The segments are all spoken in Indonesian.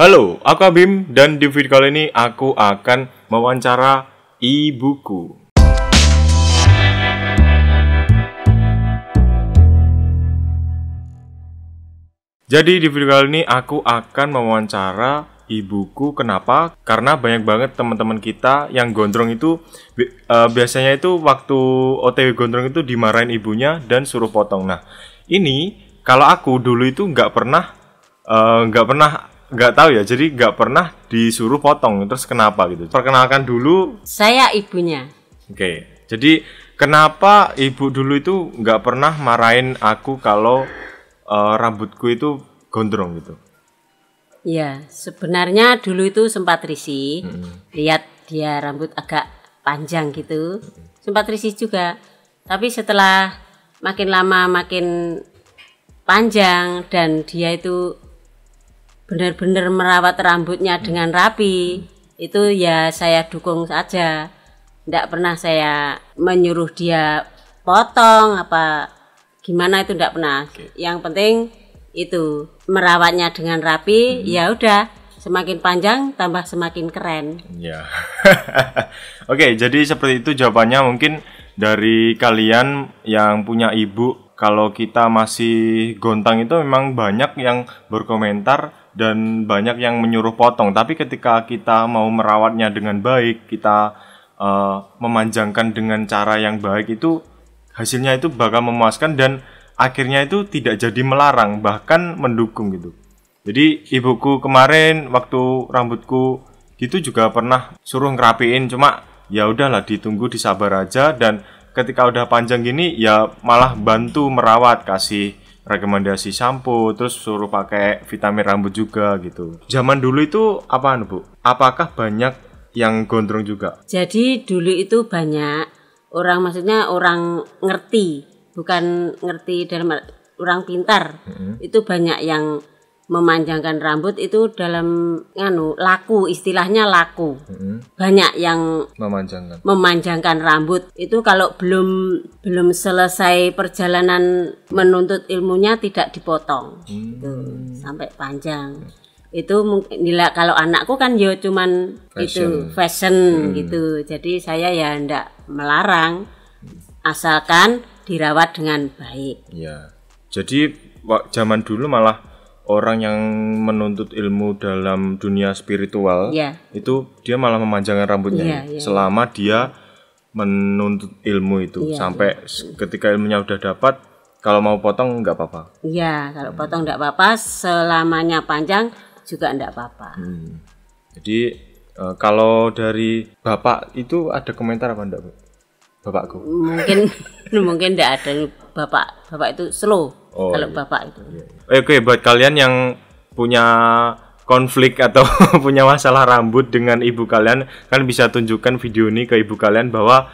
Halo, aku Abim dan di video kali ini aku akan mewawancara ibuku. Jadi di video kali ini aku akan mewawancara ibuku. Kenapa? Karena banyak banget teman-teman kita yang gondrong itu bi uh, biasanya itu waktu OTW gondrong itu dimarahin ibunya dan suruh potong. Nah, ini kalau aku dulu itu nggak pernah eh, nggak uh, pernah nggak tahu ya jadi nggak pernah disuruh potong terus kenapa gitu perkenalkan dulu saya ibunya oke jadi kenapa ibu dulu itu nggak pernah marahin aku kalau uh, rambutku itu gondrong gitu ya sebenarnya dulu itu sempat risih. Hmm. Lihat dia rambut agak panjang gitu. Sempat risih juga. Tapi setelah makin lama makin panjang dan dia itu benar-benar merawat rambutnya dengan rapi itu ya saya dukung saja tidak pernah saya menyuruh dia potong apa gimana itu tidak pernah yang penting itu merawatnya dengan rapi hmm. ya udah semakin panjang tambah semakin keren ya oke okay, jadi seperti itu jawabannya mungkin dari kalian yang punya ibu kalau kita masih gontang itu memang banyak yang berkomentar dan banyak yang menyuruh potong. Tapi ketika kita mau merawatnya dengan baik, kita uh, memanjangkan dengan cara yang baik itu hasilnya itu bakal memuaskan dan akhirnya itu tidak jadi melarang bahkan mendukung gitu. Jadi ibuku kemarin waktu rambutku gitu juga pernah suruh ngerapiin cuma ya udahlah ditunggu disabar aja dan ketika udah panjang gini ya malah bantu merawat kasih rekomendasi sampo terus suruh pakai vitamin rambut juga gitu zaman dulu itu apaan bu apakah banyak yang gondrong juga jadi dulu itu banyak orang maksudnya orang ngerti bukan ngerti dalam orang pintar mm -hmm. itu banyak yang memanjangkan rambut itu dalam nganu laku istilahnya laku hmm. banyak yang memanjangkan memanjangkan rambut itu kalau belum belum selesai perjalanan menuntut ilmunya tidak dipotong gitu. hmm. sampai panjang itu mungkin nilai kalau anakku kan ya cuman fashion. itu fashion hmm. gitu jadi saya ya ndak melarang asalkan dirawat dengan baik ya jadi zaman dulu malah orang yang menuntut ilmu dalam dunia spiritual yeah. itu dia malah memanjangkan rambutnya yeah, yeah. selama dia menuntut ilmu itu yeah, sampai yeah. ketika ilmunya sudah dapat kalau mau potong nggak apa-apa. Iya, kalau potong nggak apa-apa, selamanya panjang juga nggak apa-apa. Hmm. Jadi e, kalau dari bapak itu ada komentar apa enggak, Bu? Bapakku. Mungkin mungkin enggak ada bapak. Bapak itu slow. Oh, kalau iya. bapak itu. Oke, iya, okay, iya. Oke, buat kalian yang punya konflik atau punya masalah rambut dengan ibu kalian, kan bisa tunjukkan video ini ke ibu kalian bahwa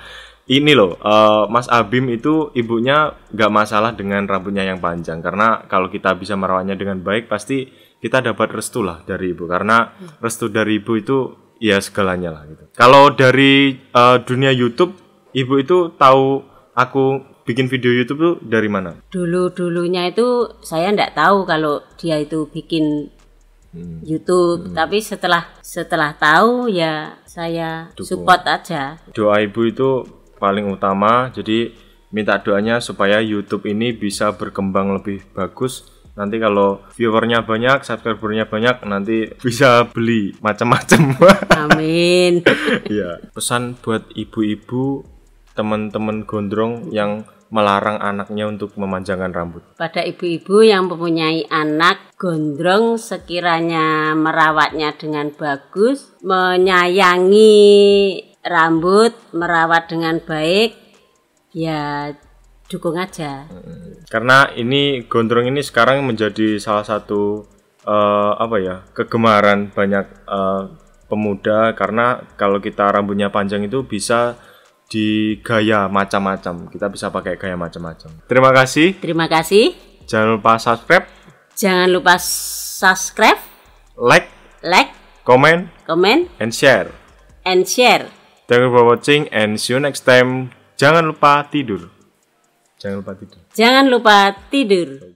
ini loh, uh, Mas Abim itu ibunya gak masalah dengan rambutnya yang panjang karena kalau kita bisa merawatnya dengan baik pasti kita dapat restu lah dari ibu karena hmm. restu dari ibu itu ya segalanya lah gitu. Kalau dari uh, dunia YouTube, ibu itu tahu aku bikin video YouTube tuh dari mana? Dulu dulunya itu saya nggak tahu kalau dia itu bikin hmm. YouTube, hmm. tapi setelah setelah tahu ya saya Dukung. support aja. Doa ibu itu paling utama, jadi minta doanya supaya YouTube ini bisa berkembang lebih bagus nanti kalau viewernya banyak, subscribernya banyak, nanti bisa beli macam-macam. Amin. ya, pesan buat ibu-ibu, teman-teman gondrong yang melarang anaknya untuk memanjangkan rambut. Pada ibu-ibu yang mempunyai anak gondrong sekiranya merawatnya dengan bagus, menyayangi rambut, merawat dengan baik, ya dukung aja. Karena ini gondrong ini sekarang menjadi salah satu uh, apa ya kegemaran banyak uh, pemuda karena kalau kita rambutnya panjang itu bisa di gaya macam-macam. Kita bisa pakai gaya macam-macam. Terima kasih. Terima kasih. Jangan lupa subscribe. Jangan lupa subscribe. Like. Like. Comment. Comment. And share. And share. Thank you for watching and see you next time. Jangan lupa tidur. Jangan lupa tidur. Jangan lupa tidur.